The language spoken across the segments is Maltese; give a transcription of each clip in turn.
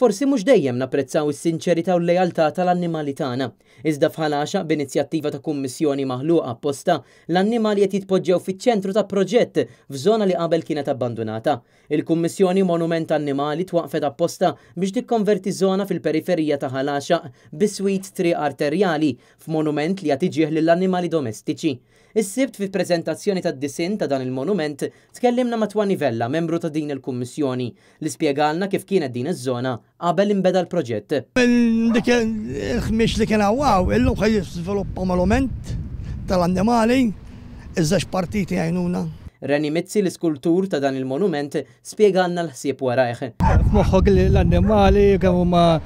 Forsi mhux dejjem napprezzaw is-sinċerità u l-lejaltà tal-annimali tagħna, iżda fħalaxa b'inizjattiva ta' kummissjoni maħluqa apposta l-annimali qed jitpoġġew fiċ-ċentru ta' proġett f'żona li qabel kienet abbandonata. Il-Kummissjoni Monument Annimali twaqfet apposta biex tikkonverti żona fil-periferija ta' ħalaxa biswit tri arterjali f'monument li qed iġieħ lill-annimali domestiċi. Is-sibt fi prezentazzjoni ta' disin ta' dan il-monument tkellimna ma' Twani Vella, membru ta' din il-kummissjoni, li spjegalna kif kienet din iż-żona għabel imbeda l-proġett. Dik il-ħmiex li kena għaw, il-lum xaj jisviluppa monument tal-annimali, iżax partiti għajnuna. Reni Mitzi l-iskultur ta' dan il-monument spieganna l-ħsieb warajħ. Moħħok l-annimali kemm ma'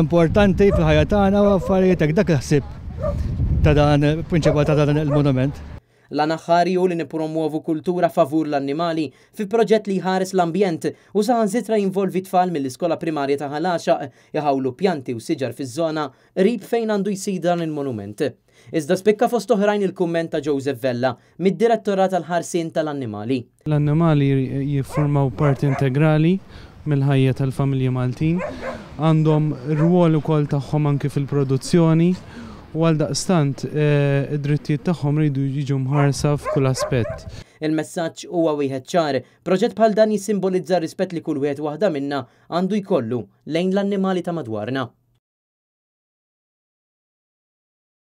importanti fil ħajatana għaffariet, u affarijiet dak dak ħsieb ta' dan ta' dan il-monument l-anaħħari u li nipromuovu kultura favur l-annimali fi proġett li ħares l-ambjent u saħan zitra jinvolvi tfal mill-iskola primarja ta' ħalaxa jħawlu pjanti u siġar fi żona rib fejn għandu jsir dan il-monument. Iżda spikka fost oħrajn il-kumment ta' Joseph Vella mid-direttorat tal-ħarsin tal-annimali. L-annimali jiffurmaw parti integrali mill-ħajja tal-familja Maltin, għandhom rwol ukoll tagħhom anke fil-produzzjoni u għal daqstant eh, id-drittijiet tagħhom rridu jiġu mħarsa f'kull aspett. Il-messaġġ huwa wieħed ċar, proġett bħal dan jissimbolizza rispett li kull wieħed waħda minna għandu jkollu lejn l-annimali ta' madwarna.